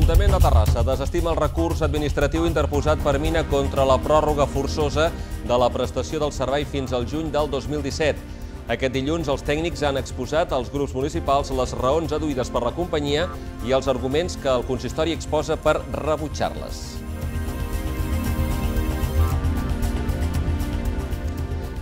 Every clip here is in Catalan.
L'Ajuntament de Terrassa desestima el recurs administratiu interposat per Mina contra la pròrroga forçosa de la prestació del servei fins al juny del 2017. Aquest dilluns, els tècnics han exposat als grups municipals les raons aduïdes per la companyia i els arguments que el consistori exposa per rebutjar-les.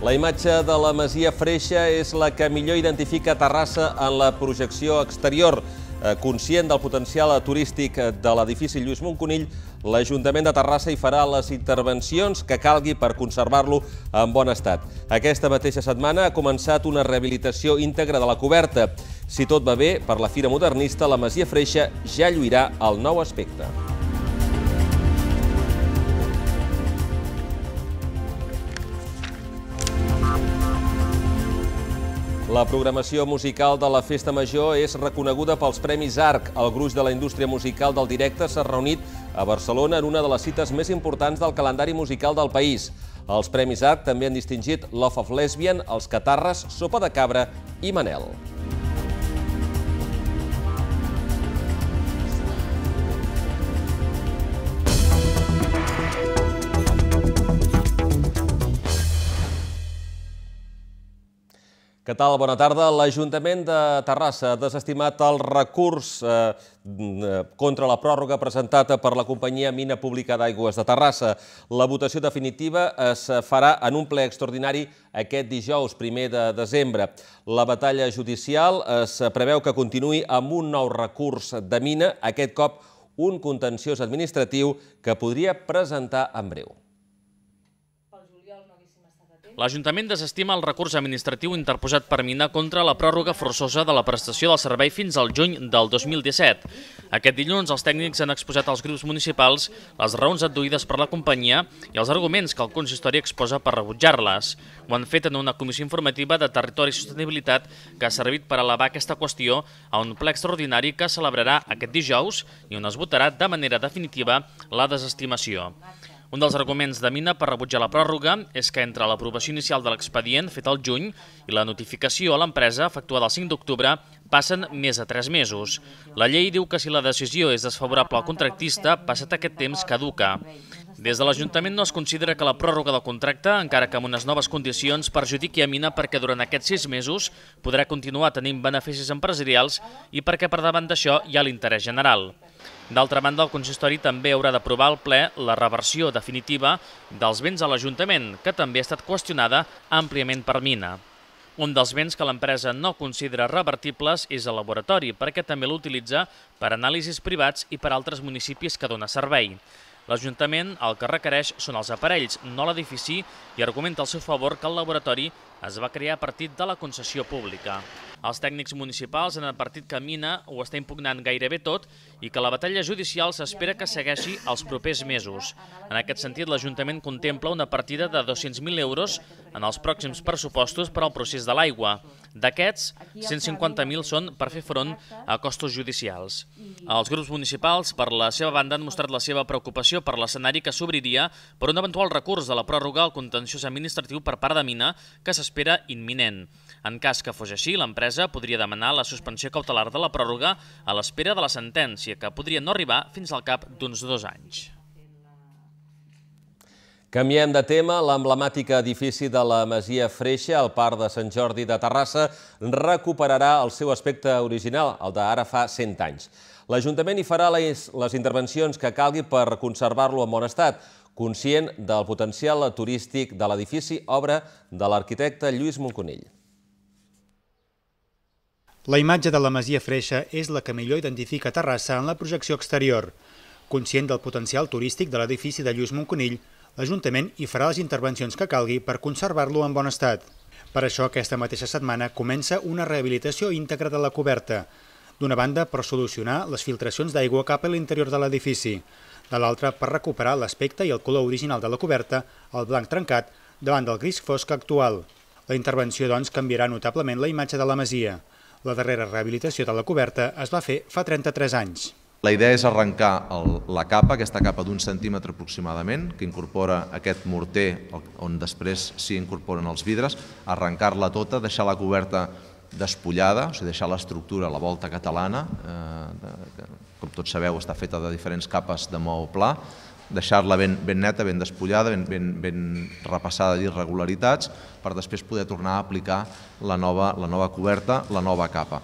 La imatge de la Masia Freixa és la que millor identifica Terrassa en la projecció exterior. Eh, conscient del potencial turístic de l'edifici Lluís Montconill, l'Ajuntament de Terrassa hi farà les intervencions que calgui per conservar-lo en bon estat. Aquesta mateixa setmana ha començat una rehabilitació íntegra de la coberta. Si tot va bé, per la Fira Modernista, la Masia Freixa ja lluirà el nou aspecte. La programació musical de la Festa Major és reconeguda pels Premis ARC. El gruix de la indústria musical del directe s'ha reunit a Barcelona en una de les cites més importants del calendari musical del país. Els Premis ARC també han distingit Love of Lesbian, Els Catarres, Sopa de Cabra i Manel. Què tal? Bona tarda. L'Ajuntament de Terrassa ha desestimat el recurs eh, mm, eh, contra la pròrroga presentada per la companyia Mina Pública d'Aigües de Terrassa. La votació definitiva es farà en un ple extraordinari aquest dijous, primer de desembre. La batalla judicial es preveu que continuï amb un nou recurs de Mina, aquest cop un contenciós administratiu que podria presentar en breu. L'Ajuntament desestima el recurs administratiu interposat per Mina contra la pròrroga forçosa de la prestació del servei fins al juny del 2017. Aquest dilluns els tècnics han exposat als grups municipals les raons adduïdes per la companyia i els arguments que el consistori exposa per rebutjar-les. Ho han fet en una comissió informativa de Territori i Sostenibilitat que ha servit per elevar aquesta qüestió a un ple extraordinari que celebrarà aquest dijous i on es votarà de manera definitiva la desestimació. Un dels arguments de Mina per rebutjar la pròrroga és que entre l'aprovació inicial de l'expedient fet al juny i la notificació a l'empresa efectuada el 5 d'octubre passen més de 3 mesos. La llei diu que si la decisió és desfavorable al contractista, passat aquest temps caduca. Des de l'Ajuntament no es considera que la pròrroga del contracte, encara que amb unes noves condicions, perjudiqui a Mina perquè durant aquests sis mesos podrà continuar tenint beneficis empresarials i perquè per davant d'això hi ha l'interès general. D'altra banda, el consistori també haurà d'aprovar al ple la reversió definitiva dels béns a l'Ajuntament, que també ha estat qüestionada àmpliament per Mina. Un dels béns que l'empresa no considera revertibles és el laboratori, perquè també l'utilitza per anàlisis privats i per altres municipis que dona servei. L'Ajuntament el que requereix són els aparells, no l'edifici, i argumenta al seu favor que el laboratori es va crear a partir de la concessió pública. Els tècnics municipals han advertit que Mina ho està impugnant gairebé tot i que la batalla judicial s'espera que segueixi els propers mesos. En aquest sentit, l'Ajuntament contempla una partida de 200.000 euros en els pròxims pressupostos per al procés de l'aigua. D'aquests, 150.000 són per fer front a costos judicials. Els grups municipals, per la seva banda, han mostrat la seva preocupació per l'escenari que s'obriria per un eventual recurs de la pròrroga al contenciós administratiu per part de Mina, que s'espera imminent. En cas que fos així, l'empresa podria demanar la suspensió cautelar de la pròrroga a l'espera de la sentència, que podria no arribar fins al cap d'uns dos anys. Canviem de tema. L'emblemàtic edifici de la Masia Freixa, al Parc de Sant Jordi de Terrassa, recuperarà el seu aspecte original, el d'ara fa 100 anys. L'Ajuntament hi farà les, les intervencions que calgui per conservar-lo en bon estat, conscient del potencial turístic de l'edifici, obra de l'arquitecte Lluís Monconill. La imatge de la Masia Freixa és la que millor identifica Terrassa en la projecció exterior. Conscient del potencial turístic de l'edifici de Lluís Monconill, l'Ajuntament hi farà les intervencions que calgui per conservar-lo en bon estat. Per això, aquesta mateixa setmana comença una rehabilitació íntegra de la coberta, d'una banda per solucionar les filtracions d'aigua cap a l'interior de l'edifici, de l'altra per recuperar l'aspecte i el color original de la coberta, el blanc trencat, davant del gris fosc actual. La intervenció, doncs, canviarà notablement la imatge de la masia. La darrera rehabilitació de la coberta es va fer fa 33 anys. La idea és arrencar la capa, aquesta capa d'un centímetre aproximadament, que incorpora aquest morter on després s'hi incorporen els vidres, arrencar-la tota, deixar-la coberta despullada, o sigui, deixar l'estructura, la volta catalana, eh, que com tots sabeu està feta de diferents capes de mou pla, deixar-la ben, ben neta, ben despullada, ben, ben, ben repassada d'irregularitats, per després poder tornar a aplicar la nova, la nova coberta, la nova capa.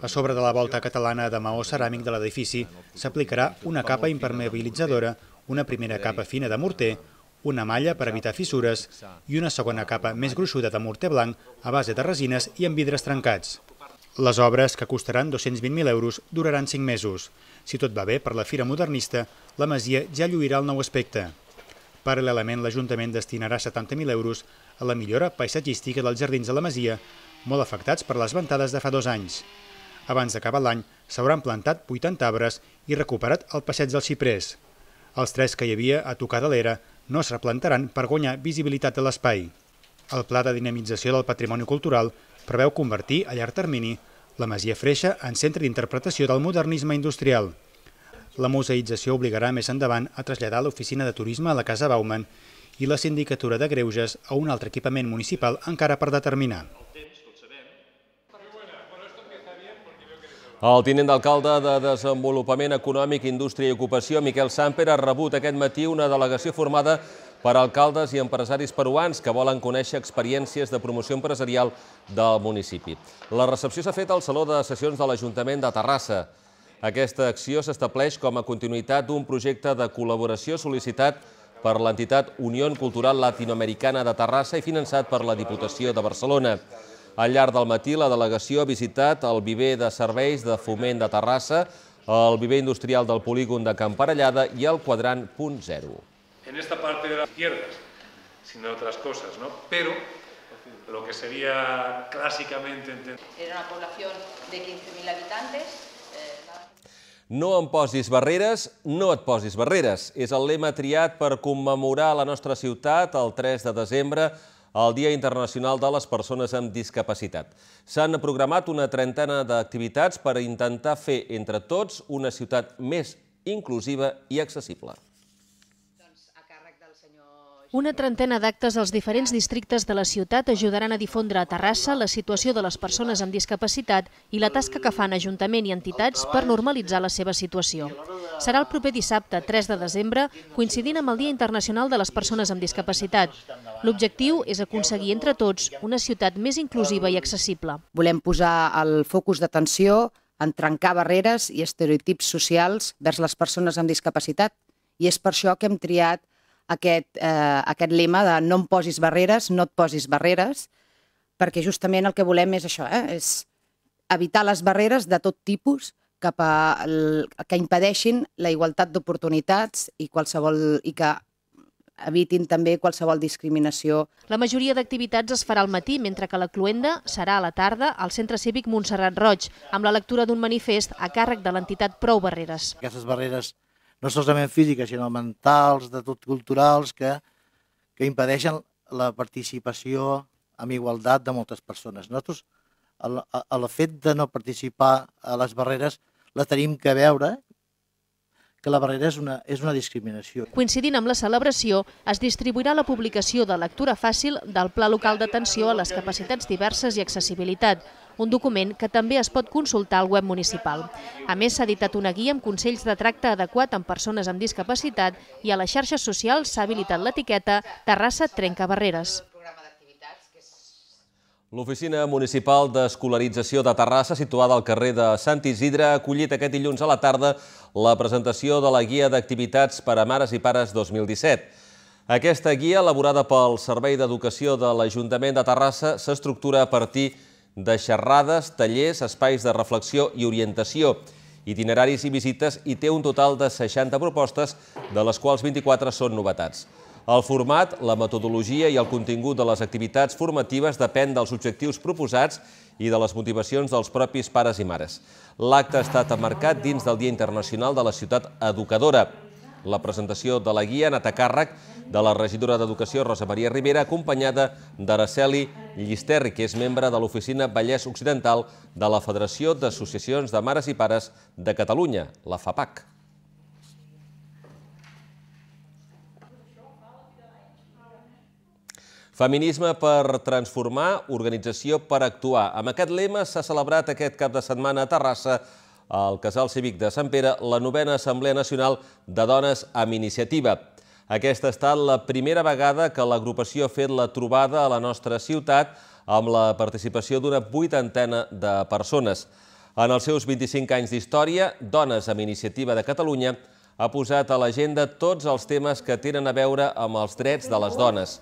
A sobre de la volta catalana de maó ceràmic de l'edifici s'aplicarà una capa impermeabilitzadora, una primera capa fina de morter, una malla per evitar fissures i una segona capa més gruixuda de morter blanc a base de resines i amb vidres trencats. Les obres, que costaran 220.000 euros, duraran 5 mesos. Si tot va bé, per la Fira Modernista, la Masia ja lluirà el nou aspecte. Paral·lelament, l'Ajuntament destinarà 70.000 euros a la millora paisatgística dels jardins de la Masia molt afectats per les ventades de fa dos anys. Abans d'acabar l'any, s'hauran plantat 80 arbres i recuperat el passeig del Xiprés. Els tres que hi havia a tocar de l'era no es replantaran per guanyar visibilitat a l'espai. El Pla de Dinamització del Patrimoni Cultural preveu convertir a llarg termini la Masia Freixa en centre d'interpretació del modernisme industrial. La museïtzació obligarà més endavant a traslladar l'oficina de turisme a la Casa Bauman i la sindicatura de Greuges a un altre equipament municipal encara per determinar. El tinent d'alcalde de Desenvolupament Econòmic, Indústria i Ocupació, Miquel Samper, ha rebut aquest matí una delegació formada per alcaldes i empresaris peruans que volen conèixer experiències de promoció empresarial del municipi. La recepció s'ha fet al Saló de Sessions de l'Ajuntament de Terrassa. Aquesta acció s'estableix com a continuïtat d'un projecte de col·laboració sol·licitat per l'entitat Unió Cultural Latinoamericana de Terrassa i finançat per la Diputació de Barcelona. Al llarg del matí, la delegació ha visitat el viver de serveis de foment de Terrassa, el viver industrial del polígon de Camparellada i el quadrant punt zero. En esta parte de las izquierdas, sin otras cosas, ¿no? Pero lo que sería clásicamente... Era una población de 15.000 habitantes. Eh, no em posis barreres, no et posis barreres. És el lema triat per commemorar la nostra ciutat el 3 de desembre el Dia Internacional de les Persones amb Discapacitat. S'han programat una trentena d'activitats per intentar fer entre tots una ciutat més inclusiva i accessible. Una trentena d'actes als diferents districtes de la ciutat ajudaran a difondre a Terrassa la situació de les persones amb discapacitat i la tasca que fan Ajuntament i entitats per normalitzar la seva situació. Serà el proper dissabte, 3 de desembre, coincidint amb el Dia Internacional de les Persones amb Discapacitat. L'objectiu és aconseguir entre tots una ciutat més inclusiva i accessible. Volem posar el focus d'atenció en trencar barreres i estereotips socials vers les persones amb discapacitat i és per això que hem triat aquest, eh, aquest lema de no em posis barreres, no et posis barreres, perquè justament el que volem és això, eh? és evitar les barreres de tot tipus cap a el, que impedeixin la igualtat d'oportunitats i qualsevol i que evitin també qualsevol discriminació. La majoria d'activitats es farà al matí, mentre que la cluenda serà a la tarda al Centre Cívic Montserrat Roig, amb la lectura d'un manifest a càrrec de l'entitat Prou Barreres. Aquestes barreres no solament físiques, sinó mentals, de tot culturals, que, que impedeixen la participació amb igualtat de moltes persones. Nosaltres, el, el fet de no participar a les barreres, la tenim que veure que la barrera és una, és una discriminació. Coincidint amb la celebració, es distribuirà la publicació de lectura fàcil del Pla Local d'Atenció a les Capacitats Diverses i Accessibilitat, un document que també es pot consultar al web municipal. A més, s'ha editat una guia amb consells de tracte adequat amb persones amb discapacitat i a les xarxes socials s'ha habilitat l'etiqueta Terrassa Trenca Barreres. L'Oficina Municipal d'Escolarització de Terrassa, situada al carrer de Sant Isidre, ha acollit aquest dilluns a la tarda la presentació de la Guia d'Activitats per a Mares i Pares 2017. Aquesta guia, elaborada pel Servei d'Educació de l'Ajuntament de Terrassa, s'estructura a partir de de xerrades, tallers, espais de reflexió i orientació, itineraris i visites i té un total de 60 propostes, de les quals 24 són novetats. El format, la metodologia i el contingut de les activitats formatives depèn dels objectius proposats i de les motivacions dels propis pares i mares. L'acte ha estat emmarcat dins del Dia Internacional de la Ciutat Educadora. La presentació de la guia ha anat a càrrec de la regidora d'Educació, Rosa Maria Rivera, acompanyada d'Araceli Llisterri, que és membre de l'Oficina Vallès Occidental de la Federació d'Associacions de Mares i Pares de Catalunya, la FAPAC. Feminisme per transformar, organització per actuar. Amb aquest lema s'ha celebrat aquest cap de setmana a Terrassa al Casal Cívic de Sant Pere la novena Assemblea Nacional de Dones amb Iniciativa. Aquesta ha estat la primera vegada que l'agrupació ha fet la trobada a la nostra ciutat amb la participació d'una vuitantena de persones. En els seus 25 anys d'història, Dones amb Iniciativa de Catalunya ha posat a l'agenda tots els temes que tenen a veure amb els drets de les dones.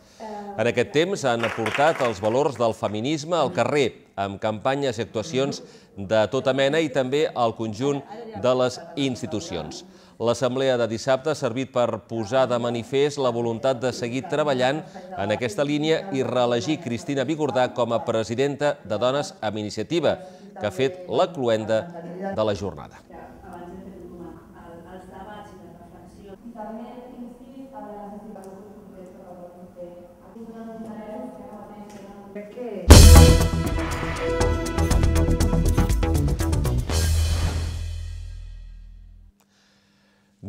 En aquest temps han aportat els valors del feminisme al carrer, amb campanyes i actuacions de tota mena i també al conjunt de les institucions. L'assemblea de dissabte ha servit per posar de manifest la voluntat de seguir treballant en aquesta línia i reelegir Cristina Bigordà com a presidenta de Dones amb Iniciativa, que ha fet la cluenda de la jornada. Thank you.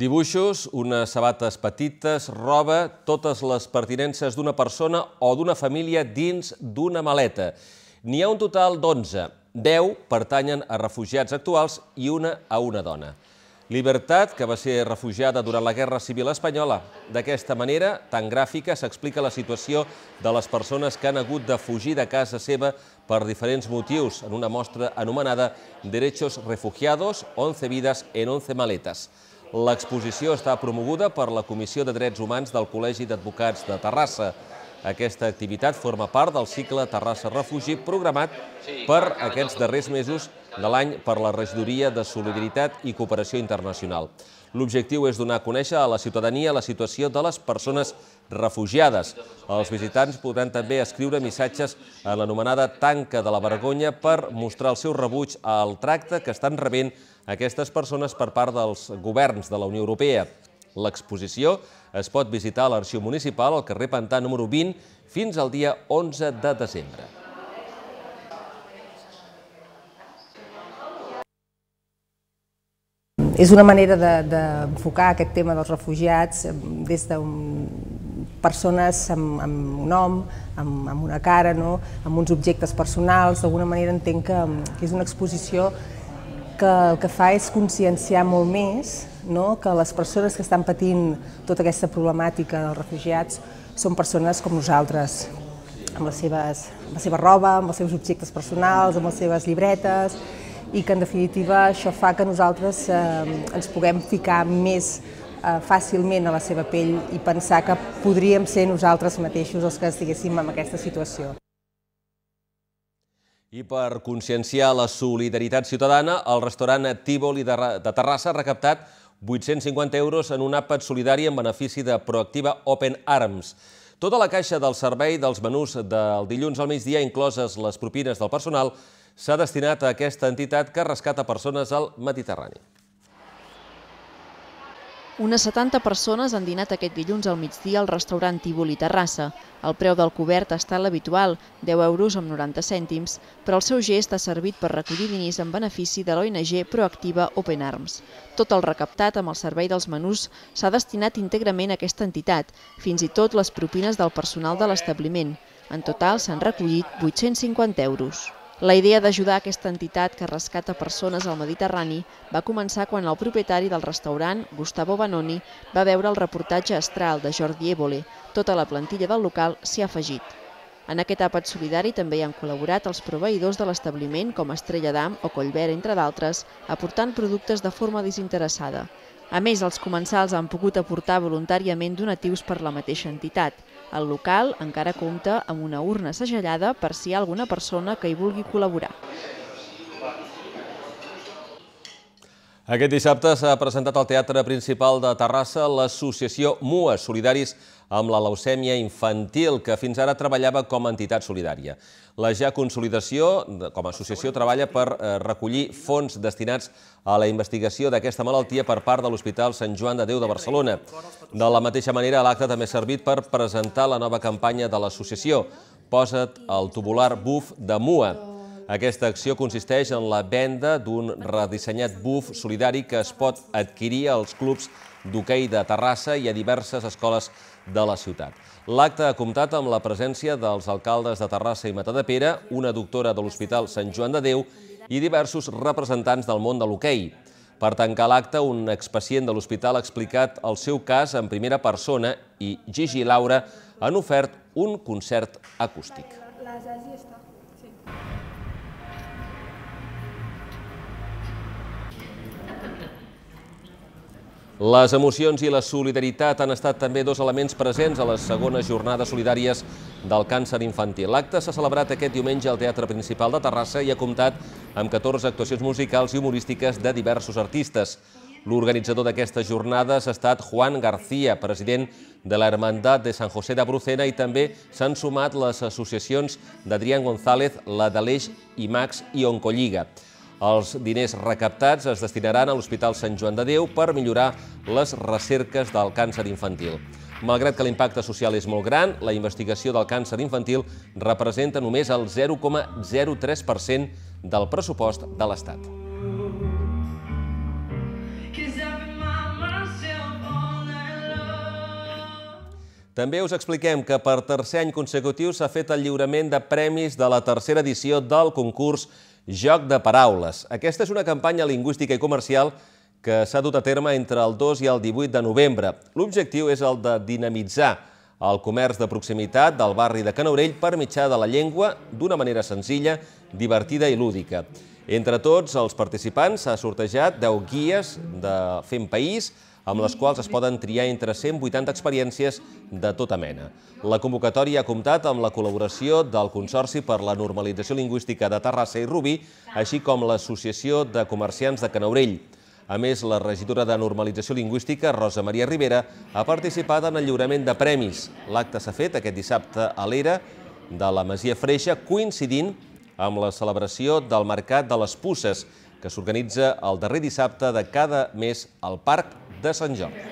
Dibuixos, unes sabates petites, roba, totes les pertinences d'una persona o d'una família dins d'una maleta. N'hi ha un total d'11. 10 pertanyen a refugiats actuals i una a una dona. Libertat, que va ser refugiada durant la Guerra Civil Espanyola. D'aquesta manera, tan gràfica, s'explica la situació de les persones que han hagut de fugir de casa seva per diferents motius en una mostra anomenada Derechos Refugiados, 11 vides en 11 maletes. L'exposició està promoguda per la Comissió de Drets Humans del Col·legi d'Advocats de Terrassa. Aquesta activitat forma part del cicle Terrassa Refugi programat per aquests darrers mesos de l'any per la Regidoria de Solidaritat i Cooperació Internacional. L'objectiu és donar a conèixer a la ciutadania la situació de les persones refugiades. Els visitants podran també escriure missatges en l'anomenada tanca de la vergonya per mostrar el seu rebuig al tracte que estan rebent aquestes persones per part dels governs de la Unió Europea. L'exposició es pot visitar a l'Arxiu Municipal al carrer Pantà número 20 fins al dia 11 de desembre. És una manera d'enfocar de, aquest tema dels refugiats des de persones amb, amb un nom, amb, amb una cara, no? amb uns objectes personals. D'alguna manera entenc que, que és una exposició que el que fa és conscienciar molt més no? que les persones que estan patint tota aquesta problemàtica dels refugiats són persones com nosaltres, amb, les seves, amb la seva roba, amb els seus objectes personals, amb les seves llibretes, i que en definitiva això fa que nosaltres eh, ens puguem ficar més eh, fàcilment a la seva pell i pensar que podríem ser nosaltres mateixos els que estiguéssim en aquesta situació. I per conscienciar la solidaritat ciutadana, el restaurant Tívoli de Terrassa ha recaptat 850 euros en un àpat solidari en benefici de Proactiva Open Arms. Tota la caixa del servei dels menús del dilluns al migdia, incloses les propines del personal, s'ha destinat a aquesta entitat que rescata persones al Mediterrani. Unes 70 persones han dinat aquest dilluns al migdia al restaurant Tívoli Terrassa. El preu del cobert ha estat l'habitual, 10 euros amb 90 cèntims, però el seu gest ha servit per recollir diners en benefici de l'ONG proactiva Open Arms. Tot el recaptat amb el servei dels menús s'ha destinat íntegrament a aquesta entitat, fins i tot les propines del personal de l'establiment. En total s'han recollit 850 euros. La idea d'ajudar aquesta entitat que rescata persones al Mediterrani va començar quan el propietari del restaurant, Gustavo Banoni, va veure el reportatge astral de Jordi Évole. Tota la plantilla del local s'hi ha afegit. En aquest àpat solidari també hi han col·laborat els proveïdors de l'establiment com Estrella d'Am o Collvera, entre d'altres, aportant productes de forma desinteressada. A més, els comensals han pogut aportar voluntàriament donatius per la mateixa entitat. El local encara compta amb una urna segellada per si hi ha alguna persona que hi vulgui col·laborar. Aquest dissabte s'ha presentat al Teatre Principal de Terrassa l'associació MUA, Solidaris amb la leucèmia infantil, que fins ara treballava com a entitat solidària. La ja consolidació, com a associació, treballa per eh, recollir fons destinats a la investigació d'aquesta malaltia per part de l'Hospital Sant Joan de Déu de Barcelona. De la mateixa manera, l'acte també ha servit per presentar la nova campanya de l'associació, Posa't el tubular buf de MUA, aquesta acció consisteix en la venda d'un redissenyat buf solidari que es pot adquirir als clubs d'hoquei de Terrassa i a diverses escoles de la ciutat. L'acte ha comptat amb la presència dels alcaldes de Terrassa i Matadepera, una doctora de l'Hospital Sant Joan de Déu i diversos representants del món de l'hoquei. Per tancar l'acte, un expacient de l'hospital ha explicat el seu cas en primera persona i Gigi i Laura han ofert un concert acústic. Les hagi estat Les emocions i la solidaritat han estat també dos elements presents a les segones jornades solidàries del càncer infantil. L'acte s'ha celebrat aquest diumenge al Teatre Principal de Terrassa i ha comptat amb 14 actuacions musicals i humorístiques de diversos artistes. L'organitzador d'aquestes jornades ha estat Juan García, president de la Hermandad de San José de Brucena i també s'han sumat les associacions d'Adrián González, la d'Aleix i Max i Oncolliga. Els diners recaptats es destinaran a l'Hospital Sant Joan de Déu per millorar les recerques del càncer infantil. Malgrat que l'impacte social és molt gran, la investigació del càncer infantil representa només el 0,03% del pressupost de l'Estat. També us expliquem que per tercer any consecutiu s'ha fet el lliurament de premis de la tercera edició del concurs Joc de paraules. Aquesta és una campanya lingüística i comercial que s'ha dut a terme entre el 2 i el 18 de novembre. L'objectiu és el de dinamitzar el comerç de proximitat del barri de Canaurell per mitjà de la llengua d'una manera senzilla, divertida i lúdica. Entre tots els participants s'ha sortejat 10 guies de Fem País, amb les quals es poden triar entre 180 experiències de tota mena. La convocatòria ha comptat amb la col·laboració del Consorci per la Normalització Lingüística de Terrassa i Rubí, així com l'Associació de Comerciants de Canaurell. A més, la regidora de Normalització Lingüística, Rosa Maria Rivera, ha participat en el lliurament de premis. L'acte s'ha fet aquest dissabte a l'era de la Masia Freixa, coincidint amb amb la celebració del Mercat de les Pusses, que s'organitza el darrer dissabte de cada mes al Parc de Sant Jordi.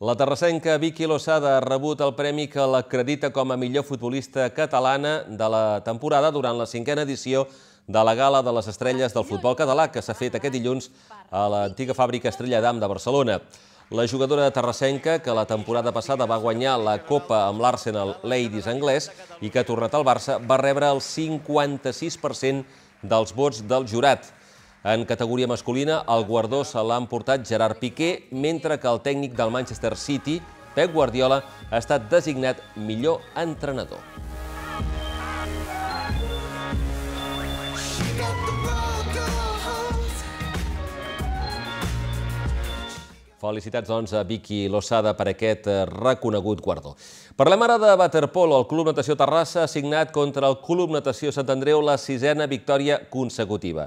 La terrassenca Vicky Lozada ha rebut el premi que l'acredita com a millor futbolista catalana de la temporada durant la cinquena edició de de la Gala de les Estrelles del Futbol Català que s'ha fet aquest dilluns a l'antiga fàbrica Estrella d'Am de Barcelona. La jugadora terrassenca, que la temporada passada va guanyar la Copa amb l'Arsenal Ladies anglès i que ha tornat al Barça, va rebre el 56% dels vots del jurat. En categoria masculina, el guardó se l'ha emportat Gerard Piqué, mentre que el tècnic del Manchester City, Pep Guardiola, ha estat designat millor entrenador. Felicitats, doncs, a Vicky Lossada per aquest eh, reconegut guardó. Parlem ara de Waterpolo. El Club Natació Terrassa ha signat contra el Club Natació Sant Andreu la sisena victòria consecutiva.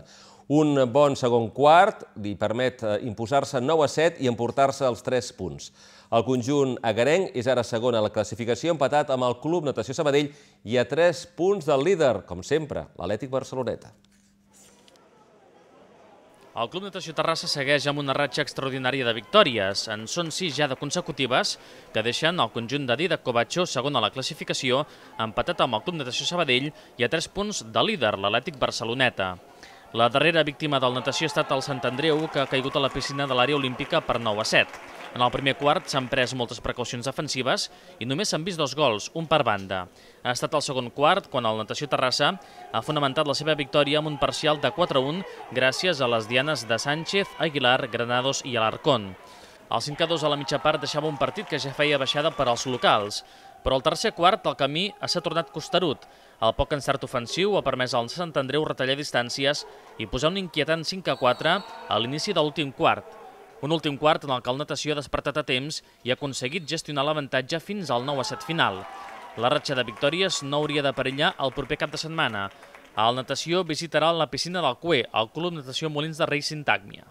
Un bon segon quart li permet eh, imposar-se 9 a 7 i emportar-se els 3 punts. El conjunt agarenc és ara segon a la classificació, empatat amb el Club Natació Sabadell i a 3 punts del líder, com sempre, l'Atlètic Barceloneta. El Club Natació Terrassa segueix amb una ratxa extraordinària de victòries. En són sis ja de consecutives que deixen el conjunt de Didac Covatxó segon a la classificació, empatat amb el Club Natació Sabadell i a tres punts de líder, l'Atlètic Barceloneta. La darrera víctima del natació ha estat el Sant Andreu, que ha caigut a la piscina de l'àrea olímpica per 9 a 7. En el primer quart s'han pres moltes precaucions defensives i només s'han vist dos gols, un per banda. Ha estat el segon quart quan el Natació Terrassa ha fonamentat la seva victòria amb un parcial de 4-1 gràcies a les dianes de Sánchez, Aguilar, Granados i Alarcón. El 5-2 a la mitja part deixava un partit que ja feia baixada per als locals, però el tercer quart el camí s'ha tornat costerut. El poc encert ofensiu ha permès al Sant Andreu retallar distàncies i posar un inquietant 5-4 a l'inici de l'últim quart. Un últim quart en el que el natació ha despertat a temps i ha aconseguit gestionar l'avantatge fins al 9 a 7 final. La ratxa de victòries no hauria de el proper cap de setmana. El natació visitarà la piscina del CUE, el Club Natació Molins de Rei Sintàgmia.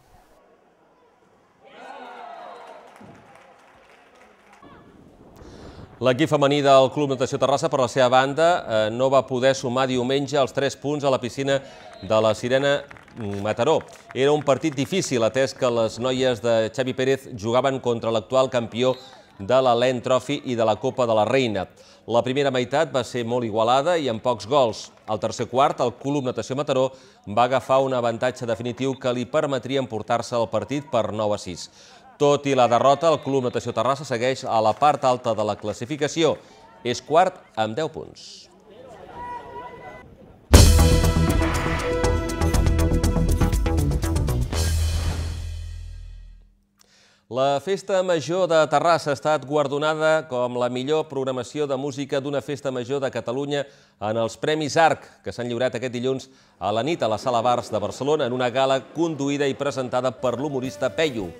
L'equip femení del Club Natació Terrassa, per la seva banda, eh, no va poder sumar diumenge els 3 punts a la piscina de la Sirena mm, Mataró. Era un partit difícil, atès que les noies de Xavi Pérez jugaven contra l'actual campió de la Lent Trophy i de la Copa de la Reina. La primera meitat va ser molt igualada i amb pocs gols. Al tercer quart, el Club Natació Mataró va agafar un avantatge definitiu que li permetria emportar-se el partit per 9 a 6. Tot i la derrota, el Club Natació Terrassa segueix a la part alta de la classificació. És quart amb 10 punts. La Festa Major de Terrassa ha estat guardonada com la millor programació de música d'una Festa Major de Catalunya en els Premis ARC, que s'han lliurat aquest dilluns a la nit a la Sala Bars de Barcelona en una gala conduïda i presentada per l'humorista Peyu.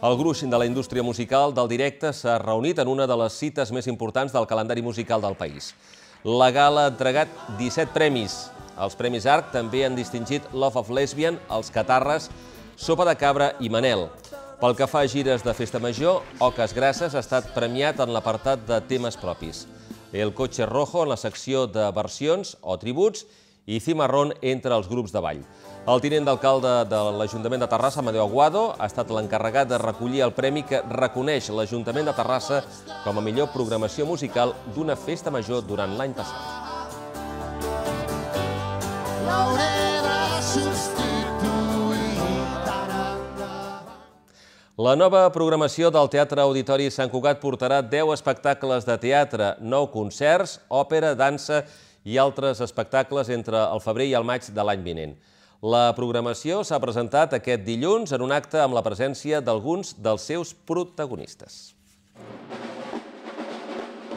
El gruix de la indústria musical del directe s'ha reunit en una de les cites més importants del calendari musical del país. La gala ha entregat 17 premis. Els Premis Arc també han distingit Love of Lesbian, Els Catarres, Sopa de Cabra i Manel. Pel que fa a gires de Festa Major, Oques Grasses ha estat premiat en l'apartat de temes propis. El cotxe rojo en la secció de versions o tributs i Cimarrón entre els grups de ball. El tinent d'alcalde de l'Ajuntament de Terrassa, Amadeu Aguado, ha estat l'encarregat de recollir el premi que reconeix l'Ajuntament de Terrassa com a millor programació musical d'una festa major durant l'any passat. La nova programació del Teatre Auditori Sant Cugat portarà 10 espectacles de teatre, 9 concerts, òpera, dansa i altres espectacles entre el febrer i el maig de l'any vinent. La programació s'ha presentat aquest dilluns en un acte amb la presència d'alguns dels seus protagonistes.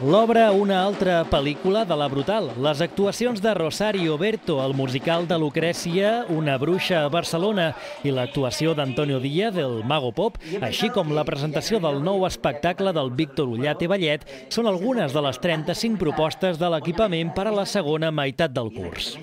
L'obra, una altra pel·lícula de la Brutal. Les actuacions de Rosario Berto, el musical de Lucrècia, Una bruixa a Barcelona, i l'actuació d'Antonio Díaz, del Mago Pop, així com la presentació del nou espectacle del Víctor Ullate Vallet, són algunes de les 35 propostes de l'equipament per a la segona meitat del curs.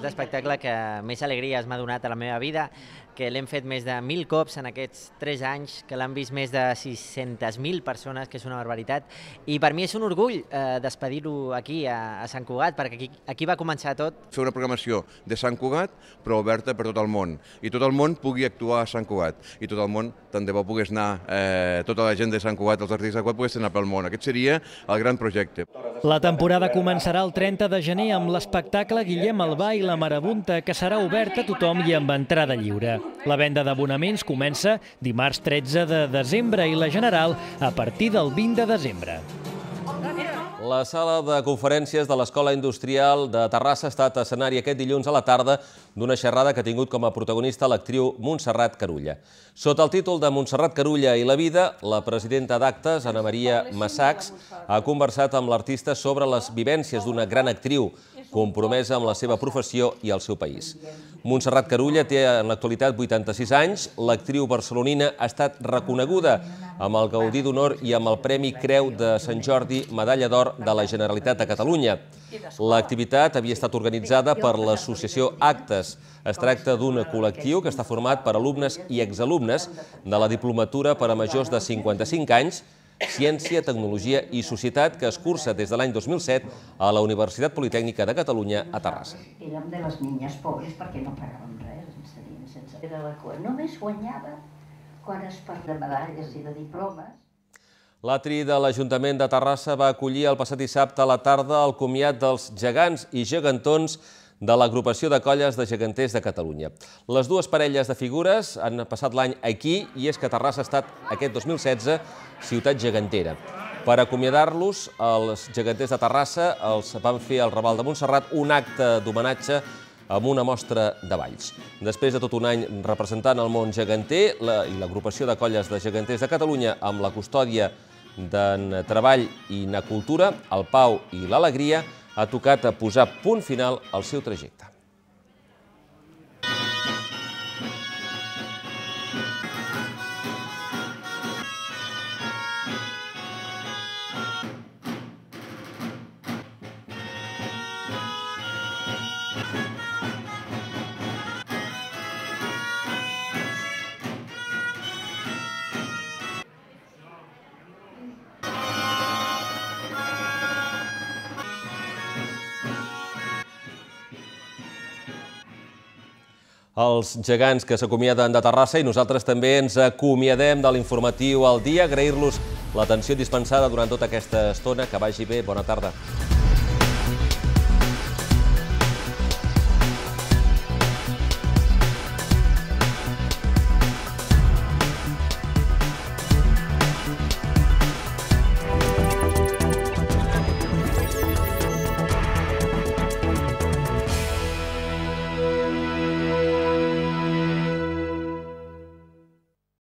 L'espectacle que més es m'ha donat a la meva vida que l'hem fet més de 1.000 cops en aquests 3 anys, que l'han vist més de 600.000 persones, que és una barbaritat, i per mi és un orgull eh, despedir-ho aquí, a, a Sant Cugat, perquè aquí, aquí va començar tot. Fer una programació de Sant Cugat, però oberta per tot el món, i tot el món pugui actuar a Sant Cugat, i tot el món, tant de bo pogués anar eh, tota la gent de Sant Cugat, els artistes de Cugat, pogués anar pel món. Aquest seria el gran projecte. La temporada començarà el 30 de gener amb l'espectacle Guillem Albà i la Marabunta, que serà obert a tothom i amb entrada lliure. La venda d'abonaments comença dimarts 13 de desembre i la general a partir del 20 de desembre. La sala de conferències de l'Escola Industrial de Terrassa ha estat escenari aquest dilluns a la tarda d'una xerrada que ha tingut com a protagonista l'actriu Montserrat Carulla. Sota el títol de Montserrat Carulla i la vida, la presidenta d'actes, Ana Maria Massacs, ha conversat amb l'artista sobre les vivències d'una gran actriu, compromesa amb la seva professió i el seu país. Montserrat Carulla té en l'actualitat 86 anys. L'actriu barcelonina ha estat reconeguda amb el Gaudí d'Honor i amb el Premi Creu de Sant Jordi Medalla d'Or de la Generalitat de Catalunya. L'activitat havia estat organitzada per l'associació Actes. Es tracta d'un col·lectiu que està format per alumnes i exalumnes de la diplomatura per a majors de 55 anys Ciència, Tecnologia i Societat, que es cursa des de l'any 2007 a la Universitat Politècnica de Catalunya a Terrassa. Érem de les niñas pobres perquè no pagàvem res, ens sense... Era la cua. Només guanyava quan es parla de medalles i de diplomes. L'atri de l'Ajuntament de Terrassa va acollir el passat dissabte a la tarda el comiat dels gegants i gegantons de l'agrupació de colles de geganters de Catalunya. Les dues parelles de figures han passat l'any aquí i és que Terrassa ha estat aquest 2016 ciutat gegantera. Per acomiadar-los, els geganters de Terrassa els van fer al Raval de Montserrat un acte d'homenatge amb una mostra de balls. Després de tot un any representant el món geganter la, i l'agrupació de colles de geganters de Catalunya amb la custòdia d'en Treball i na Cultura, el Pau i l'Alegria, ha tocat a posar punt final al seu trajecte. els gegants que s'acomiaden de Terrassa i nosaltres també ens acomiadem de l'informatiu al dia. Agrair-los l'atenció dispensada durant tota aquesta estona. Que vagi bé. Bona tarda.